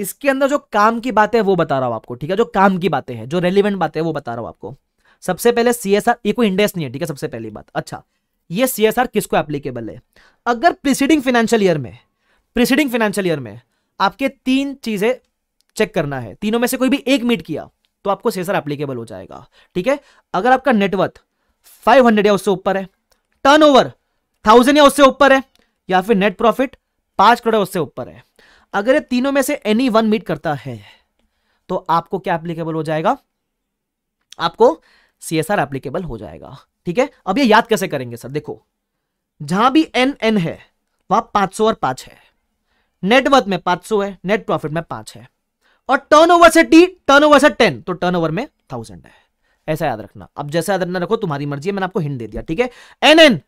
इसके अंदर जो काम की बातें वो बता रहा हूं आपको ठीक है जो काम की बातें हैं जो रेलिवेंट बातें वो बता रहा हूं आपको सबसे पहले सी एस आर ये कोई इंडेस नहीं है ठीक है सबसे पहली बात अच्छा ये सी एस आर किसको एप्लीकेबल है अगर प्रिसीडिंग फाइनेंशियल ईयर में प्रिसीडिंग फाइनेंशियल ईयर में आपके तीन चीजें चेक करना है तीनों में से कोई भी एक मीट किया तो आपको सेसर एप्लीकेबल हो जाएगा ठीक है अगर आपका नेटवर्थ 500 या उससे ऊपर है टर्न ओवर या उससे ऊपर है या फिर नेट प्रॉफिट पांच करोड़ उससे ऊपर है अगर ये तीनों में से एनी वन मीट करता है तो आपको क्या एप्लीकेबल हो जाएगा आपको सी एस आर एप्लीकेबल हो जाएगा ठीक है अब ये याद कैसे करेंगे सर देखो जहां भी एन एन है वहां 500 और पांच है नेटवर्थ में 500 है नेट प्रॉफिट में पांच है और ओवर से टी ओवर से टेन तो ओवर में थाउजेंड है ऐसा याद रखना अब जैसा याद रखना रखो तुम्हारी मर्जी है मैंने आपको हिंट दे दिया ठीक है एन एन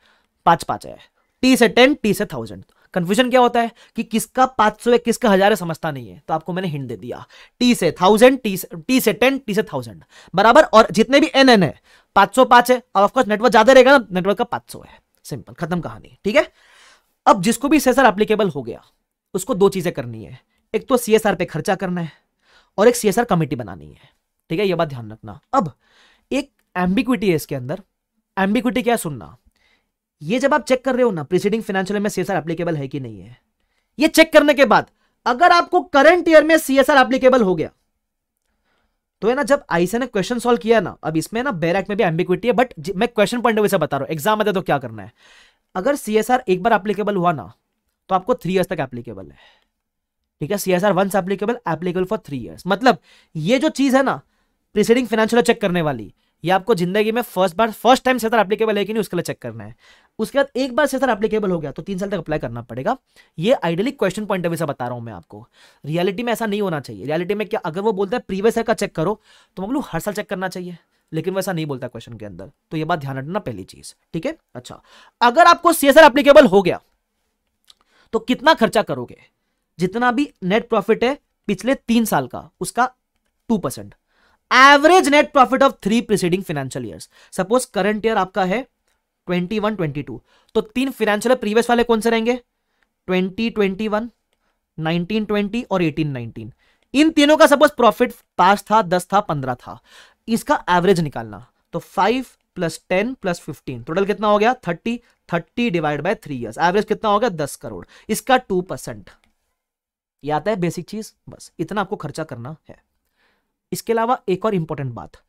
पांच पांच है टी से टेन टी से थाउजेंड कंफ्यूजन क्या होता है कि किसका पांच सौ है किसका हजार है समझता नहीं है तो आपको मैंने हिंट दे दिया टी से थाउजेंड टी से टी से टेन टी से थाउजेंड बराबर और जितने भी एन एन है पांच सौ पांच है और ऑफकोर्स नेटवर्क ज्यादा रहेगा ना नेटवर्क का पांच सौ है सिंपल खत्म कहानी ठीक है अब जिसको भी सेसर एप्लीकेबल हो गया उसको दो चीजें करनी है एक तो सी पे खर्चा करना है और एक सी कमेटी बनानी है ठीक है यह बात ध्यान रखना अब एक एम्बिक्विटी है इसके अंदर एम्बिक्विटी क्या है सुनना ये जब आप चेक कर रहे हो ना प्रीसीडिंग फाइनेंशियल में सीएसआर एप्लीकेबल है कि नहीं है ये चेक करने के बाद अगर आपको करंट ईयर में सीएसआर एप्लीकेबल हो गया तो है ना जब आईसे ने क्वेश्चन सोल्व किया ना अब इसमें ना बैरक में भी एम्बिक्विटी है बट मैं क्वेश्चन पॉइंट से बता रहा हूं एग्जाम आता तो क्या करना है अगर सीएसआर एक बार एप्लीकेबल हुआ ना तो आपको थ्री ईयर्स तक एप्लीकेबल है ठीक है CSR once applicable applicable for three years मतलब ये जो चीज है ना प्रीसीडिंग फाइनेंशियल चेक करने वाली ये आपको जिंदगी में फर्स्ट बार फर्स्ट टाइम सीएसआर एप्लीकेबल है कि नहीं उसके लिए चेक करना है उसके बाद एक बार सेशन एप्लीकेबल हो गया तो तीन साल तक अप्लाई करना पड़ेगा ये ideally question point of view से बता रहा हूं मैं आपको रियलिटी में ऐसा नहीं होना चाहिए रियलिटी में क्या अगर वो बोलता है प्रीवियस ईयर का चेक करो तो मतलब हर साल चेक करना चाहिए लेकिन वैसा नहीं बोलता क्वेश्चन के अंदर तो ये बात ध्यान रखना पहली चीज ठीक है अच्छा अगर आपको सीएसआर एप्लीकेबल हो गया तो कितना खर्चा करोगे जितना भी नेट प्रॉफिट है पिछले तीन साल का उसका two percent average net profit of three preceding financial year suppose current year आपका है ट्वेंटी वन ट्वेंटी टू तो तीन फिनेंशियल प्रीवियस वाले कौन से रहेंगे twenty twenty one nineteen twenty और एटीन नाइनटीन इन तीनों का सपोज प्रॉफिट पांच था दस था पंद्रह था इसका एवरेज निकालना तो five plus ten plus fifteen total कितना हो गया thirty thirty divide by three years average कितना हो गया दस करोड़ इसका टू परसेंट ये आता है बेसिक चीज बस इतना आपको खर्चा करना है इसके अलावा एक और इंपॉर्टेंट बात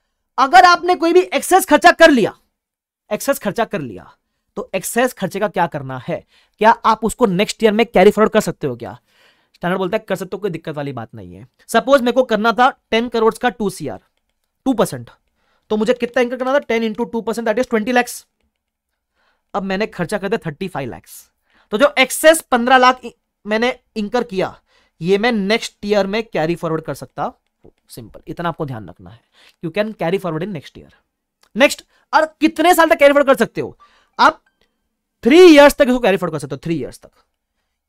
अगर आपने कोई भी एक्सेस खर्चा कर लिया एक्सेस खर्चा कर लिया तो एक्सेस खर्चे का क्या करना है क्या आप उसको नेक्स्ट ईयर में कैरी फॉरवर्ड कर सकते हो क्या स्टैंडर्ड बोलता है कर सकते हो कोई दिक्कत वाली बात नहीं है सपोज मेरे को करना था टेन करोड़ का two C R two percent तो मुझे कितना इनकम करना था ten into two percent that is twenty lakhs अब मैंने खर्चा कर दिया थर्टी फाइव लैक्स तो जो एक्सेस पंद्रह लाख मैंने इंकर किया ये मैं नेक्स्ट ईयर में कैरी फॉरवर्ड कर सकता सिंपल इतना आपको ध्यान रखना है you can carry forward in next year next और कितने साल तक कैरी फॉरवर्ड कर सकते हो आप थ्री इयर्स तक इसको कैरी फॉरवर्ड कर सकते हो थ्री इयर्स तक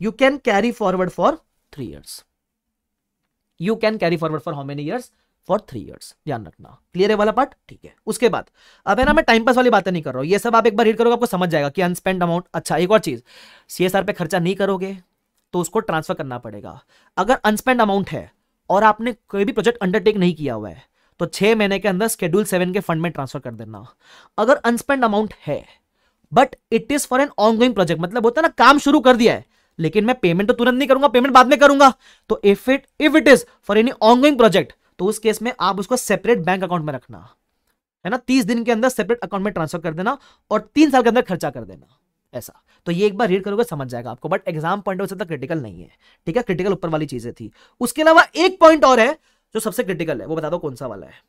you can carry forward for three years you can carry forward for how many years for three years ध्यान रखना क्लियर है वाला पार्ट ठीक है उसके बाद अब है ना मैं टाइम पास वाली बातें नहीं कर रहा हूं ये सब आप एक बार रीड करोगे आपको समझ जाएगा कि अनस्पेंड अमाउंट अच्छा एक और चीज सीएसआर पे खर्चा नहीं करोगे तो उसको ट्रांसफर करना पड़ेगा अगर अनस्पेंड अमाउंट है और आपने कोई भी प्रोजेक्ट अंडरटेक नहीं किया हुआ है तो छह महीने के अंदर स्केड्यूल सेवन के फंड में ट्रांसफर कर देना अगर अनस्पेंड अमाउंट है but it is for an ongoing project मतलब होता है ना काम शुरू कर दिया है लेकिन मैं पेमेंट तो तुरंत नहीं करूंगा पेमेंट बाद में करूंगा तो if it if it is for any ongoing project तो उस केस में आप उसको सेपरेट बैंक अकाउंट में रखना है ना तीस दिन के अंदर सेपरेट अकाउंट में ट्रांसफर कर देना और तीन साल के अंदर खर्चा कर देना ऐसा तो ये एक बार रीड करोगे समझ जाएगा आपको बट एग्जाम पॉइंट ऑफ से क्रिटिकल तो नहीं है ठीक है क्रिटिकल ऊपर वाली चीजें थी उसके अलावा एक पॉइंट और है जो सबसे क्रिटिकल है वो बता दो कौन सा वाला है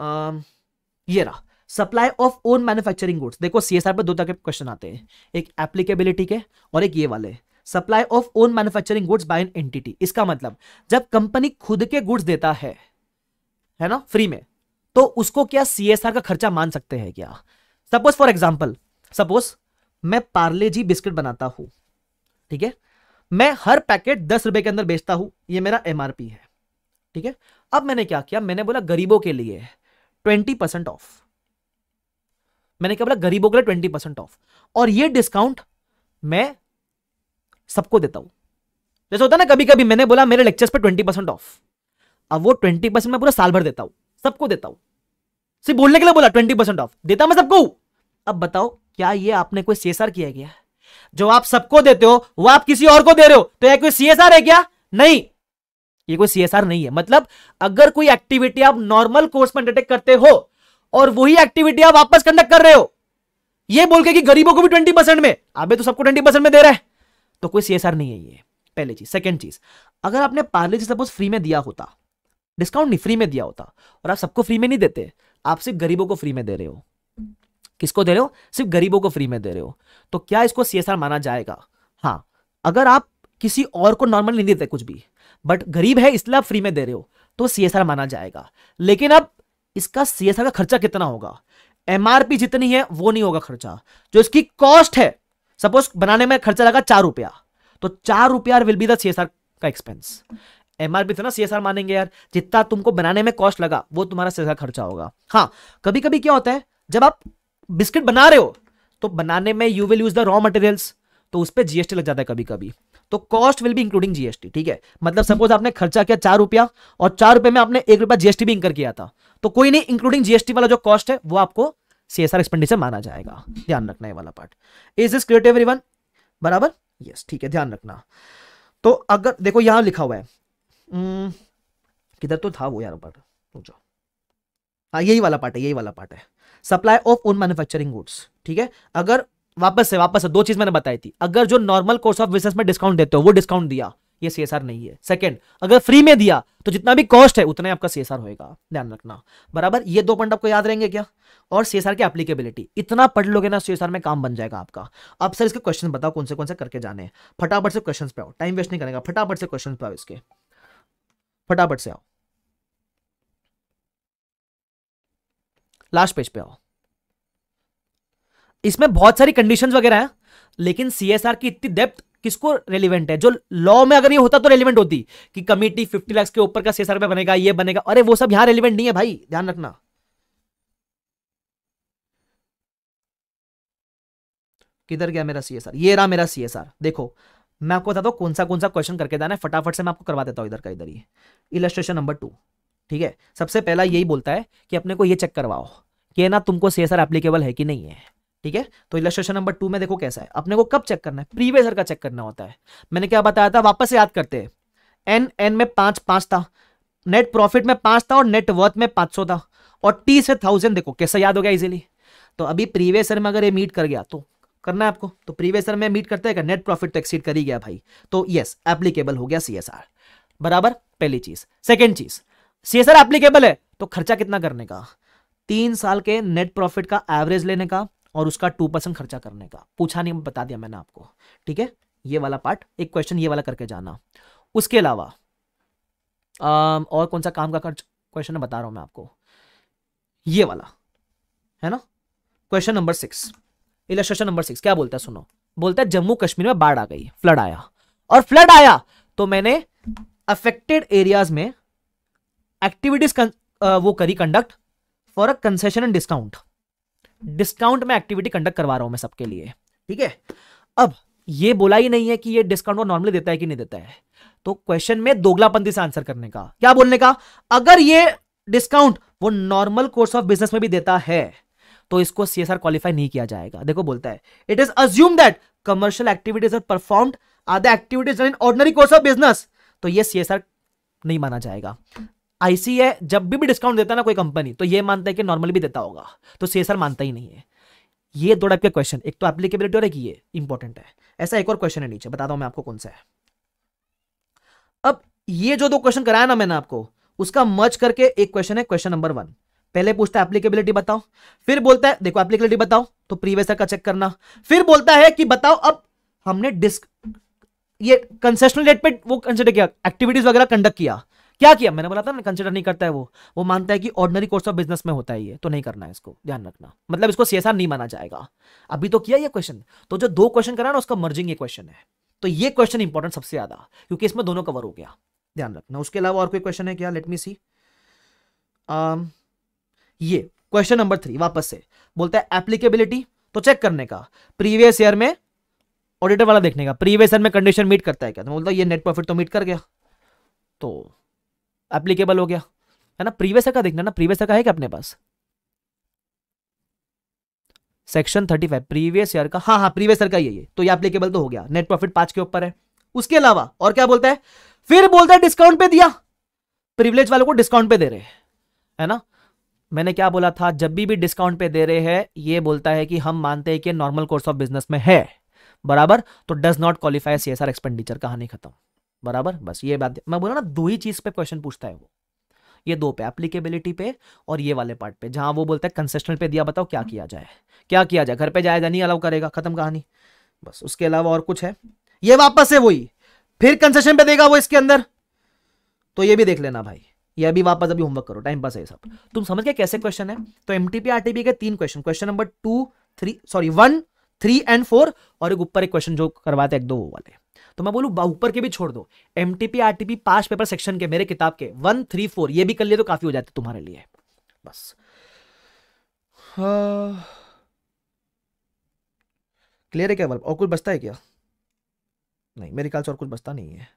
आ, ये रहा supply of own manufacturing goods देखो सीएसआर पे दो तरह के क्वेश्चन आते हैं एक एप्लीकेबिलिटी के और एक ये वाले supply of own manufacturing goods by an entity इसका मतलब जब कंपनी खुद के गुड्स देता है है ना फ्री में तो उसको क्या सीएसआर का खर्चा मान सकते हैं क्या सपोज फॉर एग्जाम्पल सपोज मैं पार्ले जी बिस्किट बनाता हूं ठीक है मैं हर पैकेट दस रुपए के अंदर बेचता हूं ये मेरा एमआरपी है ठीक है अब मैंने क्या किया मैंने बोला गरीबों के लिए ट्वेंटी परसेंट ऑफ मैंने क्या बोला गरीबों के लिए ट्वेंटी परसेंट ऑफ और ये डिस्काउंट मैं सबको देता हूं जैसे होता ना कभी कभी मैंने बोला मेरे लेक्चर्स पे ट्वेंटी परसेंट ऑफ अब वो ट्वेंटी परसेंट मैं पूरा साल भर देता हूं सबको देता हूं सिर्फ बोलने के लिए बोला ट्वेंटी परसेंट ऑफ देता मैं सबको अब बताओ क्या ये आपने कोई सेसार किया गया है जो आप सबको देते हो वो आप किसी और को दे रहे हो तो यह कोई सीएसआर है क्या नहीं ये कोई सीएसआर नहीं है मतलब अगर कोई एक्टिविटी आप नॉर्मल कोर्स में अंडरटेक करते हो और वही एक्टिविटी आप वापस कंडक्ट कर रहे हो ये बोल के कि गरीबों को भी ट्वेंटी परसेंट में आप तो सबको ट्वेंटी परसेंट में दे रहा है तो कोई सीएसआर नहीं है ये पहले चीज सेकंड चीज अगर आपने पार्ले जी सपोज फ्री में दिया होता डिस्काउंट नहीं फ्री में दिया होता और आप सबको फ्री में नहीं देते आप सिर्फ गरीबों को फ्री में दे रहे हो किसको दे रहे हो सिर्फ गरीबों को फ्री में दे रहे हो तो क्या इसको सी माना जाएगा हाँ अगर आप किसी और को नॉर्मल नहीं देते कुछ भी बट गरीब है इसलिए आप फ्री में दे रहे हो तो सी माना जाएगा लेकिन अब इसका सी का खर्चा कितना होगा एमआरपी जितनी है वो नहीं होगा खर्चा जो इसकी कॉस्ट है सपोज बनाने में खर्चा लगा चार रुपया तो चार रुपया विल बी द सी का एक्सपेंस एमआरपी तो ना सीएसआर मानेंगे यार जितना तुमको बनाने में कॉस्ट लगा वो तुम्हारा सीएसआर खर्चा होगा हाँ कभी कभी क्या होता है जब आप बिस्किट बना रहे हो तो बनाने में you will use the raw materials तो उस पर जीएसटी लग जाता है कभी कभी तो cost will be including GST ठीक है मतलब सपोज आपने खर्चा किया चार रुपया और चार रुपए में आपने एक रुपया जीएसटी भी इंकर किया था तो कोई नहीं इंक्लूडिंग जीएसटी वाला जो कॉस्ट है वो आपको सीएसआर एक्सपेंडिचर माना जाएगा ध्यान रखना है वाला part is is create every बराबर यस ठीक है ध्यान रखना तो अगर देखो यहां लिखा हुआ है किधर तो था वो यार पार्ट हाँ, यही वाला पार्ट है यही वाला पार्ट है supply of own manufacturing goods ठीक है अगर वापस से वापस से दो चीज मैंने बताई थी अगर जो नॉर्मल कोर्स ऑफ बिजनेस में डिस्काउंट देते हो वो डिस्काउंट दिया ये सीएसआर नहीं है सेकंड अगर फ्री में दिया तो जितना भी कॉस्ट है उतना ही आपका सीएसआर होएगा ध्यान रखना बराबर ये दो पॉइंट आपको याद रहेंगे क्या और सीएसआर की एप्लीकेबिलिटी इतना पढ़ लोगे ना सी में काम बन जाएगा आपका अब सर इसके क्वेश्चन बताओ कौन से कौन से करके जाने फटाफट से क्वेश्चन पे आओ टाइम वेस्ट नहीं करेगा फटाफट से क्वेश्चन पे आओ इसके फटाफट से आओ लास्ट पेज पे आओ इसमें बहुत सारी कंडीशंस वगैरह हैं लेकिन सीएसआर की इतनी डेप्थ किसको रेलिवेंट है जो लॉ में अगर ये होता तो रेलिवेंट होती कि कमेटी फिफ्टी लैक्स के ऊपर का सीएसआर में बनेगा ये बनेगा अरे वो सब यहां रेलिवेंट नहीं है भाई ध्यान रखना किधर गया मेरा सीएसआर ये रहा मेरा सीएसआर देखो मैं आपको बताता दो कौन सा कौन सा क्वेश्चन करके जाना है फटाफट से मैं आपको करवा देता हूं इधर का इधर ही इलस्ट्रेशन नंबर टू ठीक है सबसे पहला यही बोलता है कि अपने को ये चेक करवाओ कि ना तुमको सी एप्लीकेबल है कि नहीं है ठीक है तो इलेक्ट्रेशन नंबर टू में देखो कैसा है अपने को कब चेक करना है प्रीवियस ईयर का चेक करना होता है मैंने क्या बताया था वापस याद करते हैं एन एन में पांच पांच था नेट प्रॉफिट में पांच था और नेट वर्थ में पांच सौ था और टी से थाउजेंड देखो कैसा याद हो गया इजीली तो अभी प्रीवियस ईयर में अगर ये मीट कर गया तो करना है आपको तो प्रीवियस ईयर में मीट करते हैं नेट प्रॉफिट तो एक्सीड कर ही गया भाई तो यस एप्लीकेबल हो गया सीएसआर बराबर पहली चीज सेकेंड चीज सीएसआर एप्लीकेबल है तो खर्चा कितना करने का तीन साल के नेट प्रॉफिट का एवरेज लेने का और उसका टू परसेंट खर्चा करने का पूछा नहीं बता दिया मैंने आपको ठीक है ये वाला पार्ट एक क्वेश्चन ये वाला करके जाना उसके अलावा और कौन सा काम का खर्च क्वेश्चन बता रहा हूं मैं आपको ये वाला है ना question number six illustration number six क्या बोलता है सुनो बोलता है जम्मू कश्मीर में बाढ़ आ गई फ्लड आया और फ्लड आया तो मैंने अफेक्टेड एरियाज में एक्टिविटीज वो करी conduct for a concession and discount discount में एक्टिविटी कंडक्ट करवा रहा हूं मैं सबके लिए ठीक है अब ये बोला ही नहीं है कि ये डिस्काउंट वो नॉर्मली देता है कि नहीं देता है तो क्वेश्चन में दोगलापंथी से आंसर करने का क्या बोलने का अगर ये डिस्काउंट वो नॉर्मल कोर्स ऑफ बिजनेस में भी देता है तो इसको सीएसआर क्वालिफाई नहीं किया जाएगा देखो बोलता है it is assume that commercial activities are performed are the activities in ordinary course of business तो ये सीएसआर नहीं माना जाएगा आईसी है जब भी भी डिस्काउंट देता है ना कोई कंपनी तो ये मानता है कि नॉर्मली भी देता होगा तो सीएसआर मानता ही नहीं है ये दो टाइप के क्वेश्चन एक तो एप्लीकेबिलिटी और एक ये इंपॉर्टेंट है ऐसा एक और क्वेश्चन है नीचे बताता हूं मैं आपको कौन सा है अब ये जो दो क्वेश्चन कराया ना मैंने आपको उसका मर्ज करके एक क्वेश्चन है क्वेश्चन नंबर वन पहले पूछता है एप्लीकेबिलिटी बताओ फिर बोलता है देखो एप्लीकेबिलिटी बताओ तो प्रीवियस का चेक करना फिर बोलता है कि बताओ अब हमने डिस्क ये कंसेशनल डेट पे वो कंसिडर किया एक्टिविटीज वगैरह कंडक्ट किया क्या किया मैंने बोला था ना कंसिडर नहीं करता है वो वो मानता है कि ऑर्डनरी कोर्स ऑफ बिजनेस में होता ही है तो नहीं करना है इसको ध्यान रखना मतलब इसको सी नहीं माना जाएगा अभी तो किया ये क्वेश्चन तो जो दो क्वेश्चन करा ना उसका मर्जिंग ये क्वेश्चन है तो ये क्वेश्चन इंपॉर्टेंट सबसे ज्यादा क्योंकि इसमें दोनों कवर हो गया ध्यान रखना उसके अलावा और कोई क्वेश्चन है क्या लेट मी सी ये क्वेश्चन नंबर थ्री वापस से बोलता है एप्लीकेबिलिटी तो चेक करने का प्रीवियस ईयर में ऑडिटर वाला देखने का प्रीवियस ईयर में कंडीशन मीट करता है क्या तो बोलता है ये नेट प्रॉफिट तो मीट कर गया तो एप्लीकेबल हो गया है ना प्रीवियस का देखना ना प्रीवियस का है क्या अपने पास section thirty five previous year का हाँ हाँ प्रीवियस ईयर का ये ये तो ये एप्लीकेबल तो हो गया नेट प्रॉफिट पांच के ऊपर है उसके अलावा और क्या बोलता है फिर बोलता है डिस्काउंट पे दिया प्रिविलेज वालों को डिस्काउंट पे दे रहे हैं है ना मैंने क्या बोला था जब भी भी डिस्काउंट पे दे रहे हैं ये बोलता है कि हम मानते हैं कि नॉर्मल कोर्स ऑफ बिजनेस में है बराबर तो does not qualify C S R expenditure कहानी खत्म बराबर बस ये बात मैं बोला ना दो ही चीज पे क्वेश्चन पूछता है वो ये दो पे एप्लीकेबिलिटी पे और ये वाले पार्ट पे जहां वो बोलता है कंसेस्टेंट पे दिया बताओ क्या किया जाए क्या किया जाए घर पे जाएगा नहीं अलाउ करेगा खत्म कहानी बस उसके अलावा और कुछ है ये वापस है वही फिर कंसेशन पे देगा वो इसके अंदर तो ये भी देख लेना भाई ये अभी वापस अभी होमवर्क करो टाइम पास है सब तुम समझ गए कैसे क्वेश्चन है तो एमटीपी आरटीपी के तीन question question number two three sorry one three and four और एक ऊपर एक क्वेश्चन जो करवाते एक दो वो वाले तो मैं बोलूँ ऊपर के भी छोड़ दो M T past paper section के मेरे किताब के वन थ्री फोर ये भी कर लिए तो काफ़ी हो जाते तुम्हारे लिए बस क्लियर हाँ। है क्या बल्ब और कुछ बचता है क्या नहीं मेरे ख्याल से और कुछ बचता नहीं है